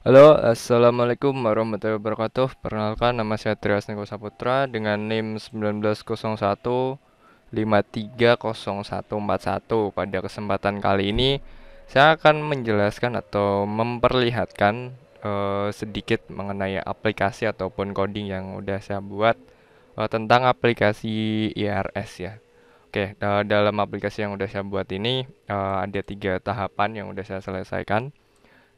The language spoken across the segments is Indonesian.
Halo, Assalamualaikum warahmatullahi wabarakatuh. Perkenalkan, nama saya Trias Niko Saputra dengan NIM 1901530141. Pada kesempatan kali ini, saya akan menjelaskan atau memperlihatkan uh, sedikit mengenai aplikasi ataupun coding yang udah saya buat uh, tentang aplikasi IRS ya. Oke, dalam aplikasi yang udah saya buat ini uh, ada tiga tahapan yang udah saya selesaikan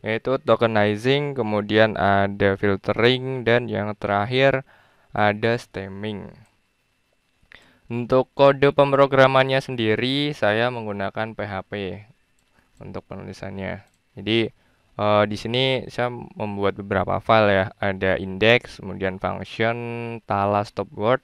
yaitu tokenizing, kemudian ada filtering, dan yang terakhir ada stemming. Untuk kode pemrogramannya sendiri, saya menggunakan PHP untuk penulisannya. Jadi, uh, di sini saya membuat beberapa file ya. Ada index, kemudian function, tala stop word,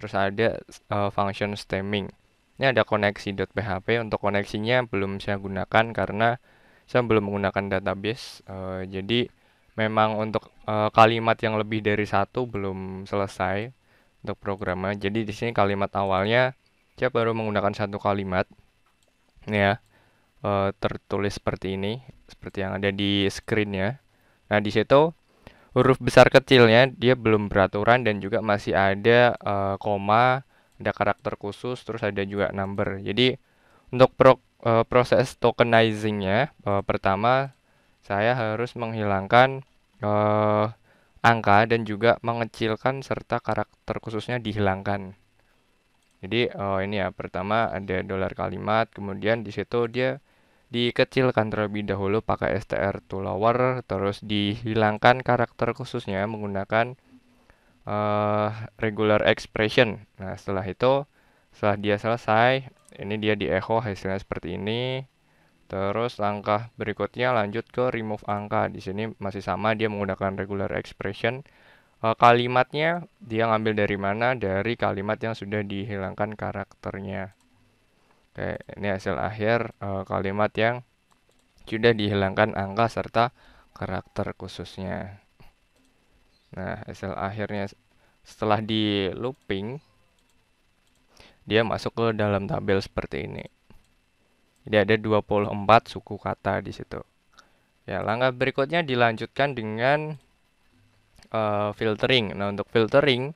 terus ada uh, function stemming. Ini ada koneksi .php, Untuk koneksinya belum saya gunakan karena saya belum menggunakan database uh, jadi memang untuk uh, kalimat yang lebih dari satu belum selesai untuk programnya jadi di sini kalimat awalnya saya baru menggunakan satu kalimat ya uh, tertulis seperti ini seperti yang ada di screen ya nah di situ huruf besar kecilnya dia belum beraturan dan juga masih ada uh, koma ada karakter khusus terus ada juga number jadi untuk pro, uh, proses tokenizingnya, uh, pertama saya harus menghilangkan uh, angka dan juga mengecilkan serta karakter khususnya dihilangkan. Jadi uh, ini ya pertama ada dolar kalimat, kemudian di situ dia dikecilkan terlebih dahulu pakai str to lower, terus dihilangkan karakter khususnya menggunakan uh, regular expression. Nah setelah itu setelah dia selesai ini dia di echo hasilnya seperti ini terus langkah berikutnya lanjut ke remove angka di sini masih sama dia menggunakan regular expression eh, kalimatnya dia ngambil dari mana dari kalimat yang sudah dihilangkan karakternya oke ini hasil akhir eh, kalimat yang sudah dihilangkan angka serta karakter khususnya nah hasil akhirnya setelah di looping dia masuk ke dalam tabel seperti ini. Jadi ada 24 suku kata di situ. Ya, langkah berikutnya dilanjutkan dengan uh, filtering. Nah, untuk filtering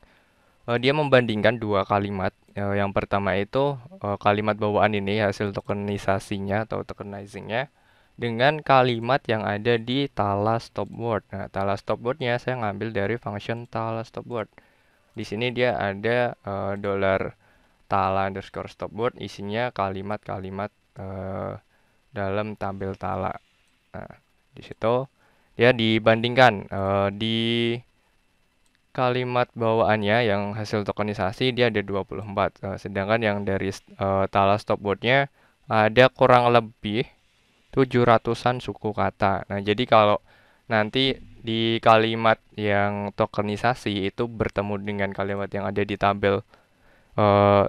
uh, dia membandingkan dua kalimat. Uh, yang pertama itu uh, kalimat bawaan ini hasil tokenisasinya atau tokenizingnya dengan kalimat yang ada di tala stopword. Nah, tala stopwordnya saya ngambil dari function tala stopword. Di sini dia ada uh, dollar tala underscore stopboard isinya kalimat-kalimat uh, dalam tabel tala. Nah, di situ dia dibandingkan uh, di kalimat bawaannya yang hasil tokenisasi dia ada 24 uh, eh, sedangkan yang dari uh, tala stopwordnya ada kurang lebih 700-an suku kata. Nah, jadi kalau nanti di kalimat yang tokenisasi itu bertemu dengan kalimat yang ada di tabel uh,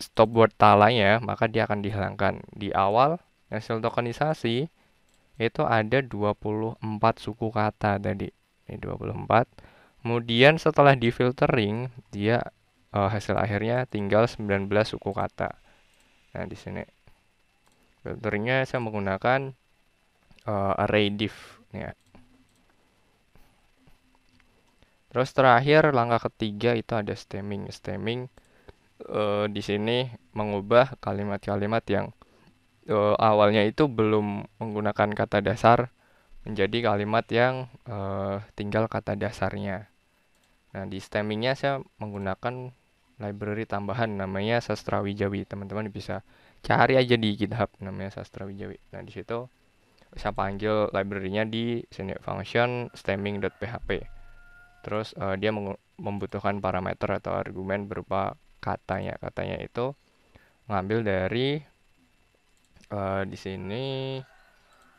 stop stopword talanya, maka dia akan dihilangkan. Di awal hasil tokenisasi itu ada 24 suku kata tadi. Ini 24. Kemudian setelah di filtering, dia uh, hasil akhirnya tinggal 19 suku kata. Nah, di sini filteringnya saya menggunakan uh, array div ya. Terus terakhir langkah ketiga itu ada stemming. Stemming uh, di sini mengubah kalimat-kalimat yang uh, awalnya itu belum menggunakan kata dasar menjadi kalimat yang uh, tinggal kata dasarnya. Nah, di stemmingnya saya menggunakan library tambahan namanya Sastra Wijawi. Teman-teman bisa cari aja di GitHub namanya Sastra Wijawi. Nah, di situ saya panggil library-nya di sini function stemming.php. Terus uh, dia membutuhkan parameter atau argumen berupa katanya katanya itu ngambil dari uh, di sini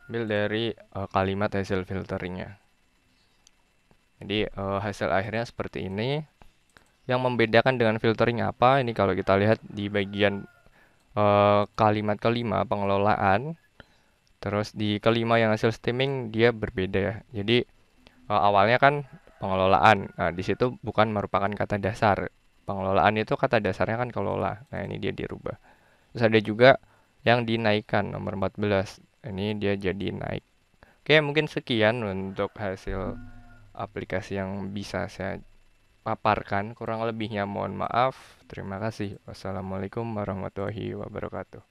ambil dari uh, kalimat hasil filteringnya jadi uh, hasil akhirnya seperti ini yang membedakan dengan filtering apa ini kalau kita lihat di bagian uh, kalimat kelima pengelolaan terus di kelima yang hasil stemming dia berbeda ya jadi uh, awalnya kan pengelolaan nah, di situ bukan merupakan kata dasar pengelolaan itu kata dasarnya kan kelola. Nah, ini dia dirubah. Terus ada juga yang dinaikkan nomor 14. Ini dia jadi naik. Oke, mungkin sekian untuk hasil aplikasi yang bisa saya paparkan. Kurang lebihnya mohon maaf. Terima kasih. Wassalamualaikum warahmatullahi wabarakatuh.